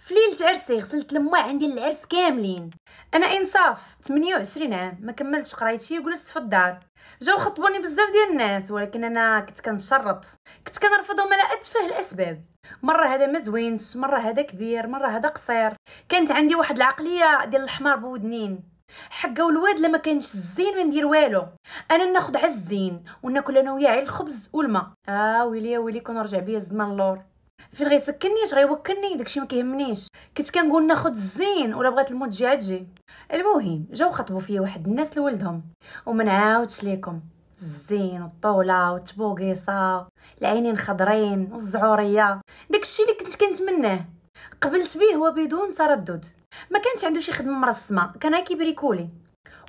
في ليله عرسي غسلت لما عندي العرس كاملين انا انصاف 28 عام ما كملتش قرايتي وجلست في الدار جاو خطبوني بزاف ديال الناس ولكن انا كنت كنشرط كنت كنرفضهم على اتفه الاسباب مره هذا ما زوينش مره هذا كبير مره هذا قصير كانت عندي واحد العقليه ديال الحمار بودنين حقا والواد لما كانش الزين ما ندير والو انا ناخد على الزين وناكل انا وياه الخبز والماء اه ويلي ويلي كون رجع بيا الزمان لور فين غيسكنني اش غيوكلني داكشي ما كيهمنيش كنت كنقول ناخذ الزين ولا بغات الموت تجي عتجي المهم جاو خطبوا فيا واحد الناس لولدهم وما نعاودش ليكم الزين والطوله والتبوقيصه العينين خضرين والزعوريه داكشي اللي كنت كنتمناه قبلت به وبدون تردد ما كانش عنده شي خدمه مرسمه كان كيبريكولي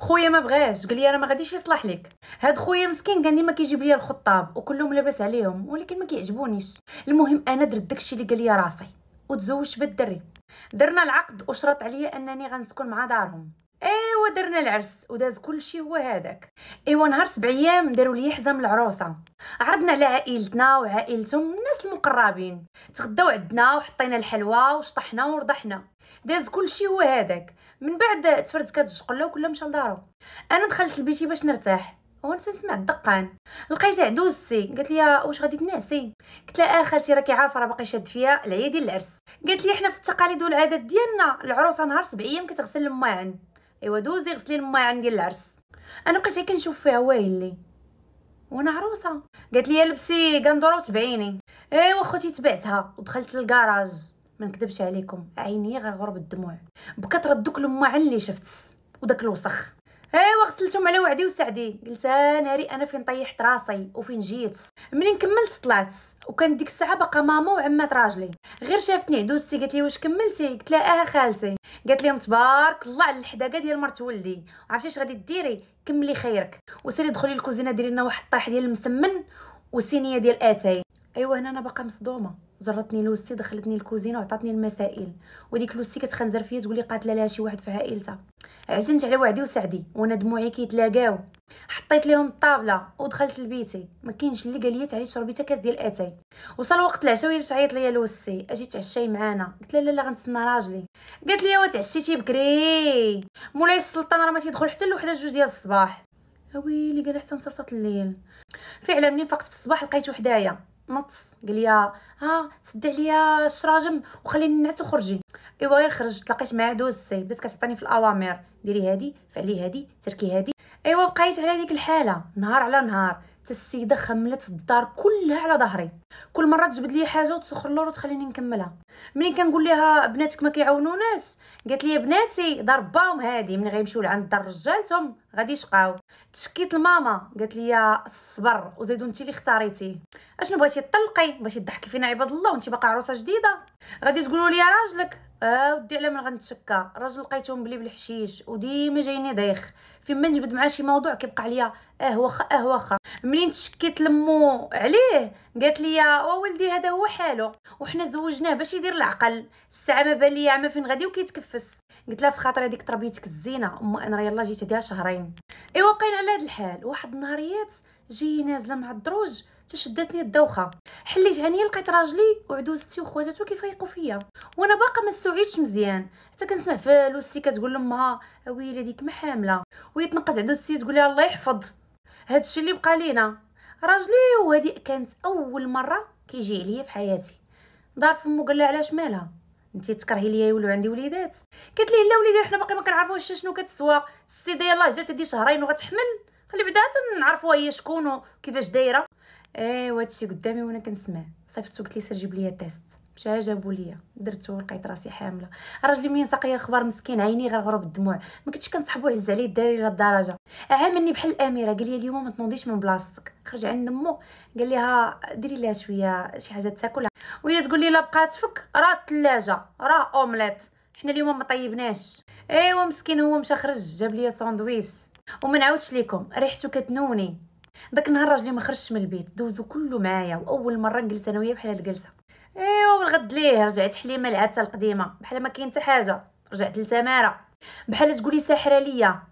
خويا ما بغاش قال لي راه ما غاديش يصلح لك هاد خويا مسكين لي ما كيجيب لي الخطاب وكلهم لاباس عليهم ولكن ما كيعجبونيش المهم انا درت داكشي اللي قال لي راسي وتزوجت بالدري درنا العقد وشرط عليا انني غنسكن مع دارهم ايوا درنا العرس وداز كلشي هو هذاك ايوا نهار سبع ايام داروا لي حزام العروسه عرضنا على عائلتنا وعائلتهم الناس المقربين تغداو عندنا وحطينا الحلوى وشطحنا ورضحنا داز كلشي هو هذاك من بعد تفرد كتشقله وكل مشى لدارو انا دخلت لبيتي باش نرتاح وانا تنسمع الدقان لقيت عدوزتي قالت لي آه، واش غادي تنعسي قلت لها آه، خالتي راكي عارفه راه باقي شاد فيا العيا ديال العرس قالت لي حنا في التقاليد والعادات ديالنا العروسه نهار سبع ايام كتغسل الماعن ايوا دوزي غسلي الماعن ديال العرس انا بقيت كنشوف فيها وايلي وانا عروسه قالت لي لبسي كندوره وتبعيني ايوا خوتي تبعتها ودخلت للكراج ما نكذبش عليكم عيني غير غرب الدموع بكات دوك الماعن اللي شفت وداك الوسخ ايوا غسلتهم على وعدي وسعدي قلت انا ناري انا فين طيحت راسي وفين جيت منين كملت طلعت وكان ديك الساعه باقا ماما وعمات راجلي غير شافتني دوزتي قالت لي واش كملتي قلت لها اه خالتي قالت لهم تبارك الله على الحداقه ديال مرت ولدي عرفتي اش غادي ديري كملي خيرك وسيري دخلي للكوزينه ديري لنا واحد الطرح ديال المسمن وسينيه ديال اتاي ايوا هنا انا باقا مصدومه جرتني لوستي دخلتني الكوزينه وعطاتني المسائل وديك لوستي كتخنزر فيا تقول لي قاتله لها شي واحد في عائلتها عجنت على وعدي وسعدي وانا دموعي كيتلاقاو حطيت لهم الطابله ودخلت لبيتي ما كاينش اللي قال لي تعالي شربي تا كاس ديال اتاي وصل وقت العشاء وهي تعيط ليا لوسي اجي تعشاي معانا قلت لها لا لا غنتسنى راجلي قالت لي وتعشيتي بكري مولاي السلطان راه ما تيدخل حتى لوحده جوج ديال الصباح ويلي قال حتى نصاصات الليل فعلا منين فقت في الصباح لقيت وحدايا نطس قال لي ها آه، سدي عليا الشراجم وخليني نعس وخرجي ايوا غير خرجت تلاقيت معاه دوزتي بدات كتعطيني في الاوامر ديري هادي فعلي هادي تركي هادي ايوا بقيت على ديك الحاله نهار على نهار حتى السيده خملت الدار كلها على ظهري كل مره تجبد لي حاجه وتسخر لور وتخليني نكملها ملي كنقول لها بناتك ما كيعاونوناش قالت لي بناتي دار باهم هادي ملي غيمشيو لعند دار رجالتهم غادي يشقاو تشكيت لماما قالت لي الصبر وزيدو انت اللي اختاريتي اشنو بغيتي تطلقي بغيتي تضحكي فينا عباد الله وانت باقا عروسه جديده غادي تقولوا لي راجلك اودي آه، على من غنتشكى راجل لقيتهم بلي بالحشيش وديما جايني ضيخ فين ما نجبد مع شي موضوع كيبقى عليا اه واخا اه واخا منين تشكيت لمو عليه قالت لي ولدي هذا هو حاله وحنا زوجناه باش يدير العقل الساعه ما بان ليا عام فين غادي وكيتكفس قلت لها في خاطري هذيك تربيتك الزينه ام انا يلا يلاه جيت هاديها شهرين ايوا بقينا على هذا الحال واحد النهاريات جاي نازله مع الدروج تشدتني الدوخه حليت عينيا لقيت راجلي وعدوزتي وخواتاتو كيفايقوا فيا وانا باقا ما استوعيتش مزيان حتى كنسمع فالوستي كتقول لامها ويلي هذيك ما حامله وهي تنقز عدوزتي تقول لها الله يحفظ هادشي اللي بقى لينا راجلي وهادي كانت اول مره كيجي عليا في حياتي دار فمو قال لها علاش مالها انت تكرهي ليا يولو عندي وليدات قالت ليه لا وليدي حنا باقي ما كنعرفوش شنو كتسوى السيده يلاه جات هادي شهرين وغتحمل خلي بعدا نعرفوا هي شكون وكيفاش دايره ايوا هادشي قدامي وانا كنسمع صيفطو قلت لي سير جيب ليا تيست مشى جابو ليا درتو لقيت راسي حامله راجلي مين ساقيه الخبر مسكين عيني غروب الدموع ما كنتش كنصحبو عز عليه الدراري لهالدرجه عاملني بحال الاميره قال لي اليوم ما تنوضيش من بلاصتك خرج عند امو قال ليها ديري لها شويه شي حاجه تاكلها وهي تقول لي لا بقات فك راه الثلاجه راه اومليت حنا اليوم ما طيبناش ايوا مسكين هو مشى خرج جاب ليا ساندويش وما نعاودش ليكم ريحته كتنوني داك النهار راجلي ما خرجش من البيت دوزو كله معايا واول مره نجلس انا وياه بحال هاد الجلسه ايوا والغد ليه رجعت حليمه العادة القديمه بحال ما كاين حتى حاجه رجعت لتماره بحال تقولي ساحره ليا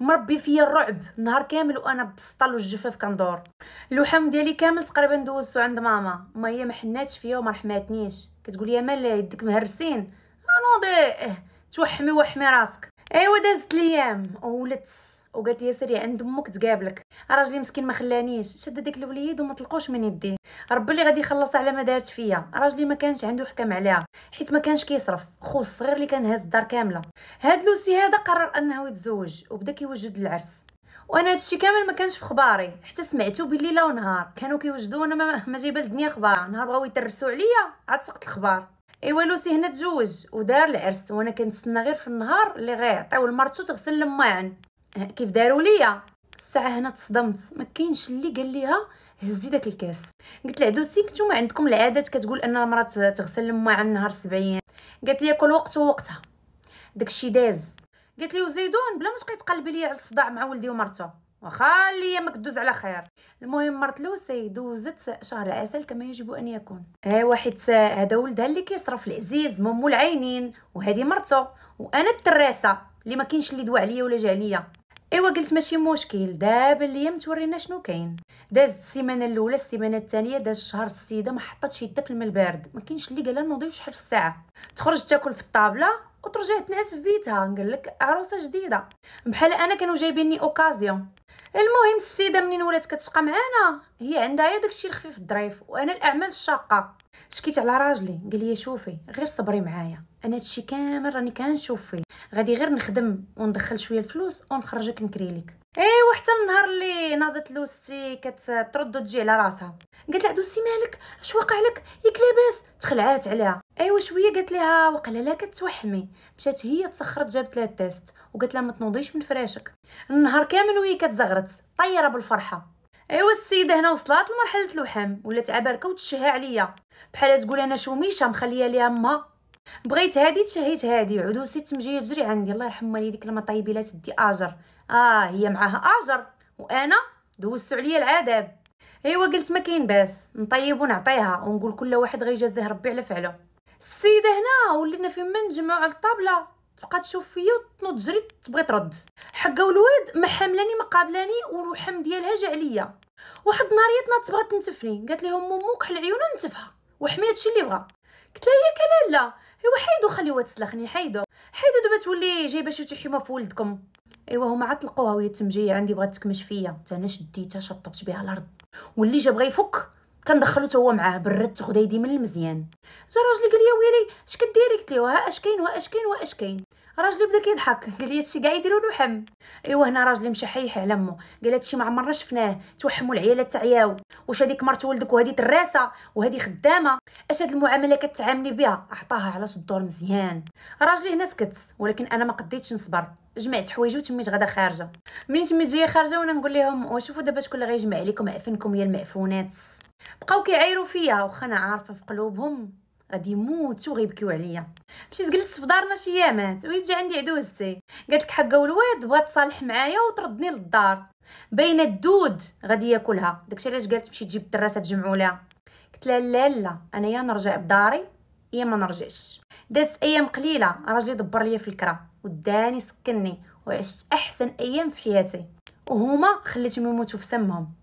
مربي فيا الرعب نهار كامل وانا بالسطل والجفاف كندور اللحم ديالي كامل تقريبا دوزتو عند ماما ما هي ما حناتش فيا وما رحماتنيش كتقول يا مال يدك مهرسين ضي توحمي وحمي راسك ايوا دازت ليام وولدت وقالت لي سيري عند امك تقابلك راجلي مسكين ما خلانيش شد داك الوليد وما طلقوش من يديه ربي اللي غادي يخلص على ما دارت فيا راجلي ما كانش عنده حكم عليها حيت ما كانش كيصرف خو الصغير اللي كان هاز الدار كامله هاد لوسي هذا قرر انه يتزوج وبدا كيوجد العرس وانا هادشي كامل ما كانش في خباري حتى سمعتو بالليل ونهار كانوا كيوجدوا انا ما, جايبه الدنيا خبار نهار بغاو يترسوا عليا عاد سقط الخبار ايوا لوسي هنا تزوج ودار العرس وانا كنتسنى غير في النهار اللي غيعطيو لمرتو تغسل لماعن أه، كيف داروا ليا الساعه هنا تصدمت ما كاينش اللي قال ليها هزي داك الكاس قلت دوسي نتوما عندكم العادات كتقول ان المراه تغسل لماعن نهار 70 قالت لي كل وقت ووقتها داكشي داز قالت لي وزيدون بلا ما تبقاي تقلبي ليا على الصداع مع ولدي ومرته واخا اللي كدوز على خير المهم مرت لوسي دوزت شهر العسل كما يجب ان يكون ها واحد هذا ولدها اللي كيصرف العزيز مامو العينين وهذه مرته وانا التراسه اللي ما كاينش اللي دوا عليا ولا جا عليا ايوا قلت ماشي مشكل دابا اللي تورينا شنو كاين دازت السيمانه الاولى السيمانه الثانيه داز شهر السيده ما حطتش يدها في الماء البارد ما كاينش اللي قالها نوضي شحال في الساعه تخرج تاكل في الطابله وترجع تنعس في بيتها نقول لك عروسه جديده بحال انا كانوا جايبيني اوكازيون المهم السيده منين ولات كتشقى معانا هي عندها غير داكشي الخفيف الظريف وانا الاعمال الشاقه شكيت على راجلي قال لي شوفي غير صبري معايا انا هادشي كامل راني كنشوف فيه غادي غير نخدم وندخل شويه الفلوس ونخرجك نكري لك ايوا حتى النهار اللي ناضت لوستي كترد وتجي على راسها قالت لها دوسي مالك اش واقع لك ياك لاباس تخلعات عليها ايوا شويه قالت لها وقال لا كتوحمي مشات هي تسخرت جابت لها التيست وقالت لها ما تنوضيش من فراشك النهار كامل وهي كتزغرت طيره بالفرحه ايوا السيده هنا وصلت لمرحله الوحم ولات عباركه وتشهى عليا بحال تقول انا شوميشه مخليه ليها امها بغيت هادي تشهيت هادي عدوسي التمجيه تجري عندي الله يرحم والديك طيب لا تدي اجر اه هي معاها اجر وانا دوزتو عليا العذاب ايوا قلت ما كاين باس نطيب ونعطيها ونقول كل واحد غيجازيه ربي على فعله السيده هنا ولينا فيما نجمعوا على الطابله تبقى تشوف فيا وتنوض تجري تبغي ترد حقا والواد ما حملاني ما قابلاني والوحم ديالها جا عليا واحد النهار نهار تبغى تنتفني قالت لهم مو كحل عيونها نتفها وحمي هادشي اللي بغا قلت لها ياك لا ايوا حيدو خليوها تسلخني يعني حيدو حيدو دابا تولي جايبه شي تحيمه في ولدكم ايوا هما عاد وهي وهي جايه عندي بغات تكمش فيا حتى انا شديتها شطبت بها الارض واللي جا بغا يفك كندخلو حتى هو معاه بردت خدايدي من المزيان جا راجلي قال لي ويلي اش كديري قلت ليه اش كاين واش كاين واش كاين راجلي بدا كيضحك قال لي هادشي كاع يديروا له حم ايوا هنا راجلي مشى حيح على امه قال هادشي ما عمرنا شفناه توحموا العيالات تعياو واش هذيك مرت ولدك وهذه تراسه وهذه خدامه اش هاد المعامله كتعاملي بها عطاها علاش الدور مزيان راجلي هنا سكت ولكن انا ما قديتش نصبر جمعت حوايجو وتميت غدا خارجه منين تميت جايه خارجه وانا نقول لهم وشوفوا دابا شكون اللي غيجمع لكم عفنكم يا المعفونات بقاو كيعايروا فيا واخا انا عارفه في قلوبهم غادي يموتوا غيبكيو عليا مشيت جلست في دارنا شي يامات ويجي عندي عدوزتي قالت لك حقه الواد بغات تصالح معايا وتردني للدار باينه الدود غادي ياكلها داكشي علاش قالت مشي تجيب الدراسه تجمعوا لها قلت لها لا لا انا يا نرجع بداري يا ما نرجعش دازت ايام قليله راجلي دبر ليا في الكره وداني سكني وعشت احسن ايام في حياتي وهما خليتهم يموتوا في سمهم